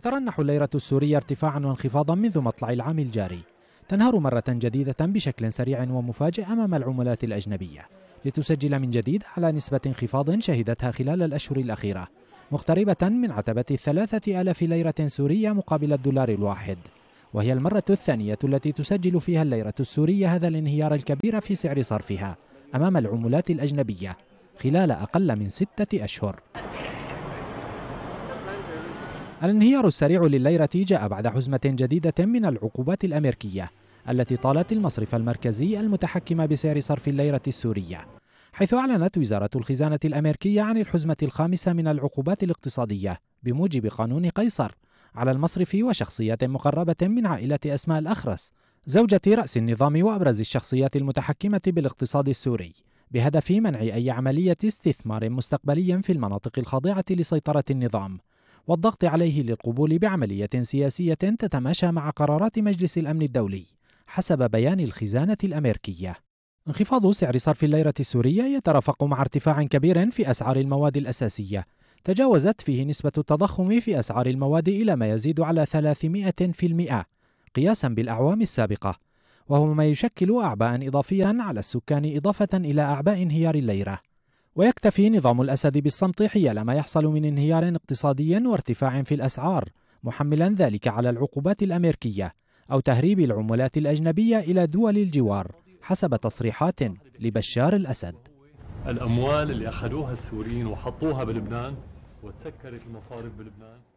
تترنح الليرة السورية ارتفاعا وانخفاضا منذ مطلع العام الجاري تنهار مرة جديدة بشكل سريع ومفاجئ أمام العملات الأجنبية لتسجل من جديد على نسبة انخفاض شهدتها خلال الأشهر الأخيرة مقتربة من عتبة الثلاثة ألاف ليرة سورية مقابل الدولار الواحد وهي المرة الثانية التي تسجل فيها الليرة السورية هذا الانهيار الكبير في سعر صرفها أمام العملات الأجنبية خلال أقل من ستة أشهر الانهيار السريع لليرة جاء بعد حزمة جديدة من العقوبات الأمريكية التي طالت المصرف المركزي المتحكم بسعر صرف الليرة السورية حيث أعلنت وزارة الخزانة الأمريكية عن الحزمة الخامسة من العقوبات الاقتصادية بموجب قانون قيصر على المصرف وشخصية مقربة من عائلة أسماء الأخرس زوجة رأس النظام وأبرز الشخصيات المتحكمة بالاقتصاد السوري بهدف منع أي عملية استثمار مستقبلي في المناطق الخاضعة لسيطرة النظام والضغط عليه للقبول بعملية سياسية تتماشى مع قرارات مجلس الأمن الدولي حسب بيان الخزانة الأمريكية. انخفاض سعر صرف الليرة السورية يترافق مع ارتفاع كبير في أسعار المواد الأساسية، تجاوزت فيه نسبة التضخم في أسعار المواد إلى ما يزيد على 300% قياسا بالأعوام السابقة، وهو ما يشكل أعباء إضافيا على السكان إضافة إلى أعباء انهيار الليرة. ويكتفي نظام الأسد بالصمت حيال ما يحصل من انهيار اقتصادي وارتفاع في الأسعار محملا ذلك على العقوبات الأمريكية أو تهريب العملات الأجنبية إلى دول الجوار حسب تصريحات لبشار الأسد الأموال اللي أخذوها السوريين وحطوها بلبنان وتسكرت المصارف بلبنان